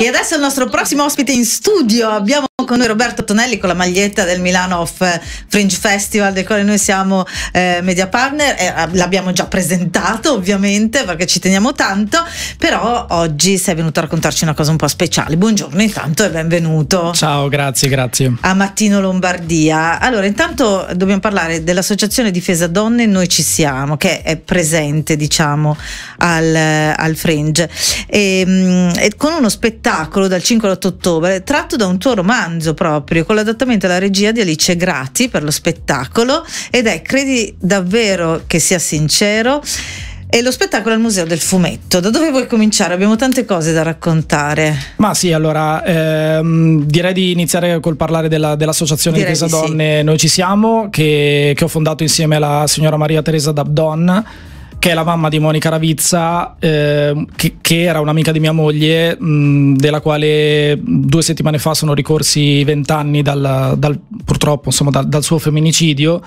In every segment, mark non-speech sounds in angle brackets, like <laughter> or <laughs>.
E adesso il nostro prossimo ospite in studio abbiamo con noi Roberto Tonelli con la maglietta del Milano Off eh, Fringe Festival del quale noi siamo eh, media partner eh, l'abbiamo già presentato ovviamente perché ci teniamo tanto però oggi sei venuto a raccontarci una cosa un po' speciale buongiorno intanto e benvenuto ciao grazie grazie a Mattino Lombardia allora intanto dobbiamo parlare dell'associazione difesa donne noi ci siamo che è presente diciamo al, al Fringe e, ehm, e con uno spettacolo dal 5 all'8 ottobre tratto da un tuo romanzo romanzo proprio, con l'adattamento alla regia di Alice Grati per lo spettacolo ed è, credi davvero che sia sincero, e lo spettacolo al Museo del Fumetto. Da dove vuoi cominciare? Abbiamo tante cose da raccontare. Ma sì, allora ehm, direi di iniziare col parlare della, dell'Associazione direi Difesa di Donne sì. Noi Ci Siamo, che, che, ho fondato insieme alla signora Maria Teresa Dabdon che è la mamma di Monica Ravizza, eh, che, che, era un'amica di mia moglie, mh, della quale due settimane fa sono ricorsi vent'anni dal, dal, purtroppo insomma, dal, dal suo femminicidio.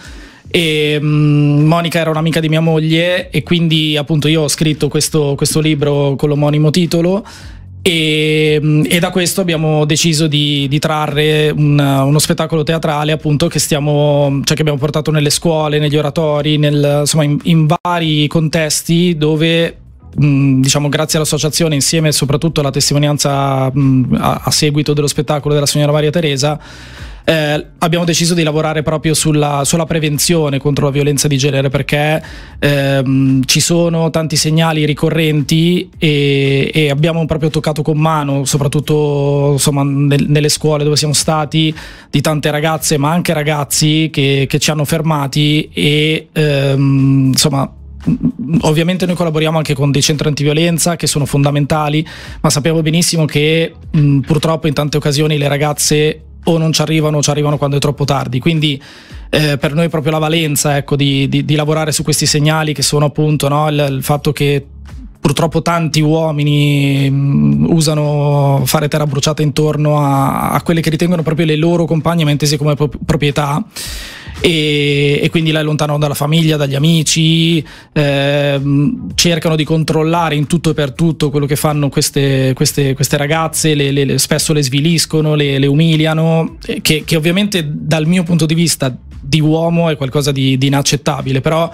E, mh, Monica era un'amica di mia moglie e quindi appunto io ho scritto questo, questo libro con l'omonimo titolo e, mm, e, da questo abbiamo deciso di, di trarre un, uno spettacolo teatrale appunto che, stiamo, cioè che, abbiamo portato nelle scuole, negli oratori, nel, insomma in, in, vari contesti dove mm, diciamo grazie all'associazione insieme soprattutto alla testimonianza mm, a, a seguito dello spettacolo della signora Maria Teresa eh, abbiamo deciso di lavorare proprio sulla, sulla, prevenzione contro la violenza di genere perché ehm, ci sono tanti segnali ricorrenti e, e, abbiamo proprio toccato con mano, soprattutto insomma, nel, nelle scuole dove siamo stati, di tante ragazze ma anche ragazzi che, che ci hanno fermati e ehm, insomma ovviamente noi collaboriamo anche con dei centri antiviolenza che sono fondamentali, ma sappiamo benissimo che mh, purtroppo in tante occasioni le ragazze o non ci arrivano, o ci arrivano quando è troppo tardi. Quindi eh, per noi proprio la valenza ecco, di, di, di, lavorare su questi segnali che sono appunto no, il, il fatto che purtroppo tanti uomini mm, usano fare terra bruciata intorno a, a, quelle che ritengono proprio le loro compagne mentesi come proprietà e, e quindi la allontanano dalla famiglia, dagli amici, ehm, cercano di controllare in tutto e per tutto quello che fanno queste, queste, queste ragazze, le, le, spesso le sviliscono, le, le umiliano, che, che, ovviamente dal mio punto di vista di uomo è qualcosa di, di inaccettabile, però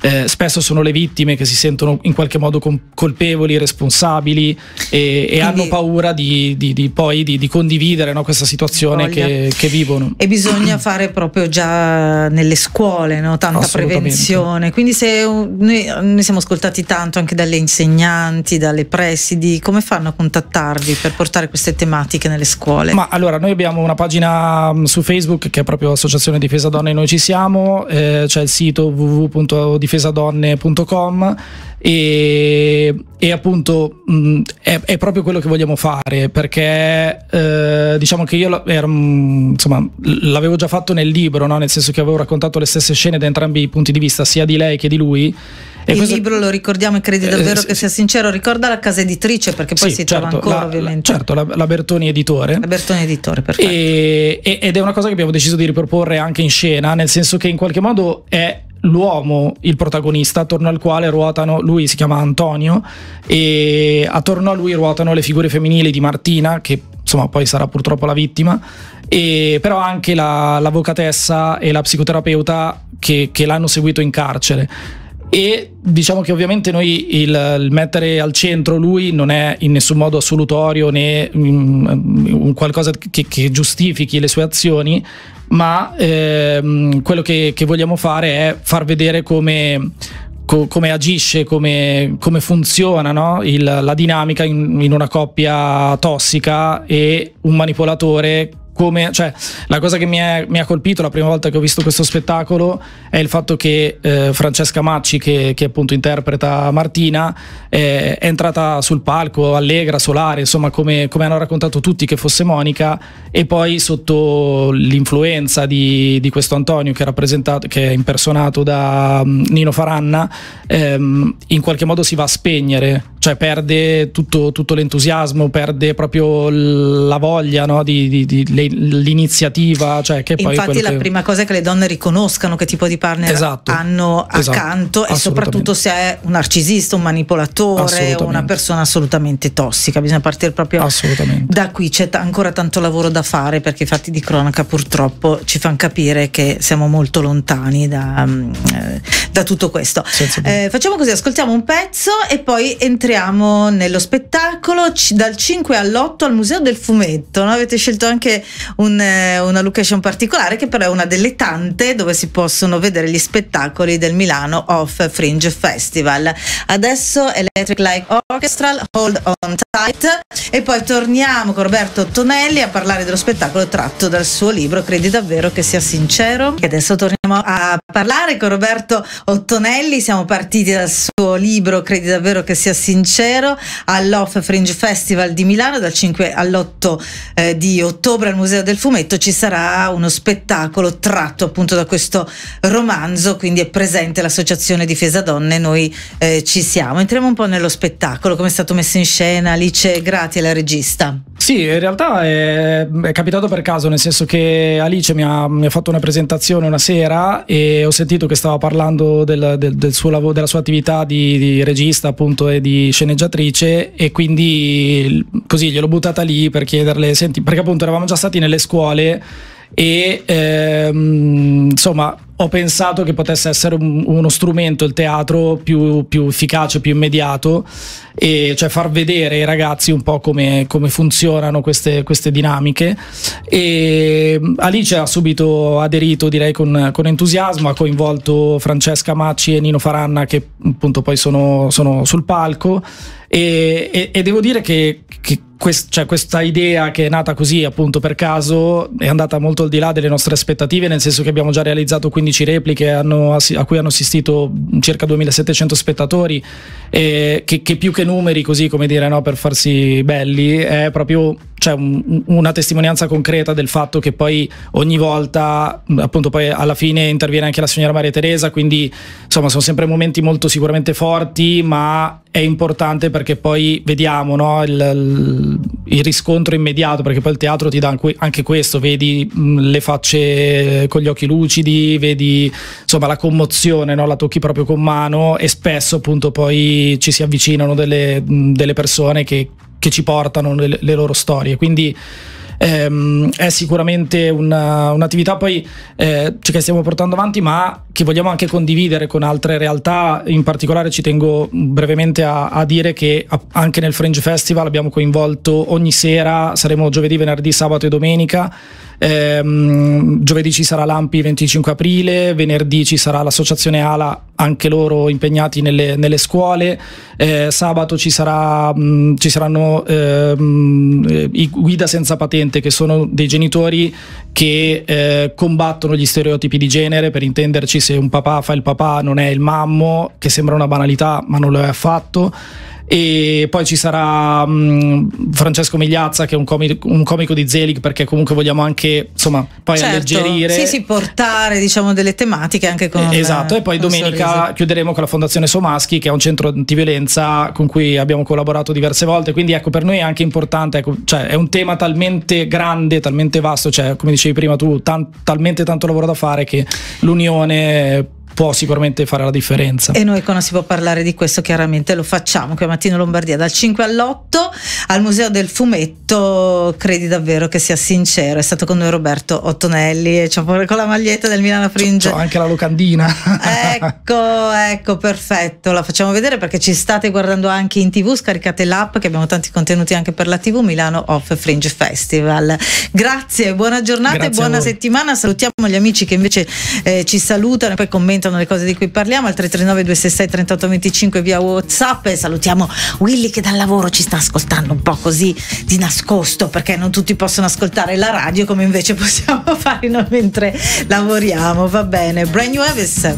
eh, spesso sono le vittime che si sentono in qualche modo colpevoli, responsabili e, e hanno paura di, di, di poi di, di condividere no, questa situazione che, che, vivono. E bisogna <clears throat> fare proprio già nelle scuole no? tanta prevenzione, quindi se noi, noi siamo ascoltati tanto anche dalle insegnanti, dalle presidi, come fanno a contattarvi per portare queste tematiche nelle scuole? Ma allora noi abbiamo una pagina mm, su Facebook che è proprio Associazione Difesa Donne e Noi Ci Siamo, eh, c'è il sito www.difesadonne.com difesadonne.com e, e appunto mh, mm, è, è, proprio quello che vogliamo fare perché eh, diciamo che io ero, mm, insomma, l'avevo già fatto nel libro, no? nel senso che avevo raccontato le stesse scene da entrambi i punti di vista, sia di lei che di lui. E il questo, libro lo ricordiamo e credi eh, davvero eh, che sia sincero, ricorda la casa editrice perché poi sì, si certo, trova ancora la, ovviamente. certo, la, la, Bertoni Editore. La Bertoni Editore, perfetto. E, ed è una cosa che abbiamo deciso di riproporre anche in scena, nel senso che in qualche modo è l'uomo il protagonista attorno al quale ruotano, lui si chiama Antonio, e attorno a lui ruotano le figure femminili di Martina, che insomma poi sarà purtroppo la vittima, e però anche la, l'avvocatessa e la psicoterapeuta che, che l'hanno seguito in carcere. E diciamo che ovviamente noi il, il, mettere al centro lui non è in nessun modo assolutorio né um, qualcosa che, che giustifichi le sue azioni, ma ehm, quello che, che vogliamo fare è far vedere come come agisce, come, come funziona no? Il, la dinamica in, in, una coppia tossica e un manipolatore come, cioè, la cosa che mi, è, mi, ha colpito la prima volta che ho visto questo spettacolo è il fatto che eh, Francesca Macci, che, che, appunto interpreta Martina, eh, è entrata sul palco allegra, solare, insomma, come, come, hanno raccontato tutti che fosse Monica, e poi sotto l'influenza di, di questo Antonio, che, che, è impersonato da mm, Nino Faranna, ehm, in qualche modo si va a spegnere, cioè perde tutto, tutto l'entusiasmo, perde proprio la voglia no, di, di, di l'iniziativa, cioè che poi Infatti la che... prima cosa è che le donne riconoscano che tipo di partner esatto, hanno esatto, accanto e soprattutto se è un narcisista, un manipolatore o una persona assolutamente tossica, bisogna partire proprio da qui, c'è ancora tanto lavoro da fare perché i fatti di cronaca purtroppo ci fanno capire che siamo molto lontani da, mm, eh, da tutto questo. Eh, facciamo così, ascoltiamo un pezzo e poi entriamo nello spettacolo dal 5 all'8 al Museo del Fumetto, no? avete scelto anche un, eh, una location particolare che però è una delle tante dove si possono vedere gli spettacoli del Milano Off Fringe Festival. Adesso Electric Light Orchestral, Hold On Tight e poi torniamo con Roberto Tonelli a parlare dello spettacolo tratto dal suo libro Credi davvero che sia sincero? E adesso torniamo a parlare con Roberto Ottonelli, siamo partiti dal suo libro Credi davvero che sia sincero all'Off Fringe Festival di Milano dal 5 all'8 eh, di ottobre al Museo del Fumetto ci sarà uno spettacolo tratto appunto da questo romanzo, quindi è presente l'associazione Difesa Donne, noi eh, ci siamo. Entriamo un po' nello spettacolo, come è stato messo in scena. Alice, grazie la regista. Sì, in realtà è, è, capitato per caso, nel senso che Alice mi ha, mi ha, fatto una presentazione una sera e ho sentito che stava parlando del, del, del suo lavoro, della sua attività di, di, regista appunto e di sceneggiatrice e quindi così gliel'ho buttata lì per chiederle, senti, perché appunto eravamo già stati nelle scuole e ehm, insomma ho pensato che potesse essere un, uno strumento, il teatro, più, più, efficace, più immediato, e cioè far vedere ai ragazzi un po' come, come funzionano queste, queste, dinamiche. E Alice ha subito aderito, direi, con, con, entusiasmo, ha coinvolto Francesca Macci e Nino Faranna, che appunto poi sono, sono sul palco. E, e, e, devo dire che, che quest- cioè questa idea che è nata così appunto per caso è andata molto al di là delle nostre aspettative, nel senso che abbiamo già realizzato 15 repliche assi- a cui hanno assistito circa 2700 spettatori, e che-, che, più che numeri così come dire no, per farsi belli è proprio c'è un, una testimonianza concreta del fatto che poi ogni volta, appunto poi alla fine interviene anche la signora Maria Teresa, quindi insomma sono sempre momenti molto sicuramente forti, ma è importante perché poi vediamo no, il, il, riscontro immediato, perché poi il teatro ti dà anche questo, vedi le facce con gli occhi lucidi, vedi insomma la commozione, no, la tocchi proprio con mano e spesso appunto poi ci si avvicinano delle, delle persone che che ci portano le, le loro storie. Quindi ehm, è sicuramente una, un'attività poi eh, cioè che stiamo portando avanti, ma che vogliamo anche condividere con altre realtà, in particolare ci tengo brevemente a, a dire che anche nel Fringe Festival abbiamo coinvolto ogni sera, saremo giovedì, venerdì, sabato e domenica, ehm, giovedì ci sarà l'Ampi 25 aprile, venerdì ci sarà l'associazione ALA, anche loro impegnati nelle, nelle scuole, eh, sabato ci, sarà, mh, mm, ci saranno ehm, i guida senza patente che sono dei genitori che eh, combattono gli stereotipi di genere, per intenderci se se un papà fa il papà non è il mammo, che sembra una banalità ma non lo è affatto e poi ci sarà mh, mm, Francesco Migliazza che è un comico, un comico, di Zelig perché comunque vogliamo anche insomma poi certo. alleggerire sì sì portare diciamo delle tematiche anche con eh, esatto e poi domenica sorriso. chiuderemo con la Fondazione Somaschi che è un centro antiviolenza con cui abbiamo collaborato diverse volte quindi ecco per noi è anche importante ecco, cioè, è un tema talmente grande talmente vasto cioè come dicevi prima tu tan- talmente tanto lavoro da fare che l'unione può sicuramente fare la differenza. E noi quando si può parlare di questo chiaramente lo facciamo qui a Mattino Lombardia dal 5 all'8 al Museo del Fumetto, credi davvero che sia sincero, è stato con noi Roberto Ottonelli e c'ho pure con la maglietta del Milano Fringe. C'ho anche la locandina. ecco, ecco, perfetto, la facciamo vedere perché ci state guardando anche in tv, scaricate l'app che abbiamo tanti contenuti anche per la tv Milano Off Fringe Festival. Grazie, buona giornata Grazie e buona settimana, salutiamo gli amici che invece eh, ci salutano e poi commentano piacciono le cose di cui parliamo al 339 266 3825 via Whatsapp e salutiamo Willy che dal lavoro ci sta ascoltando un po' così di nascosto perché non tutti possono ascoltare la radio come invece <laughs> possiamo fare noi mentre lavoriamo va bene Brand New Avis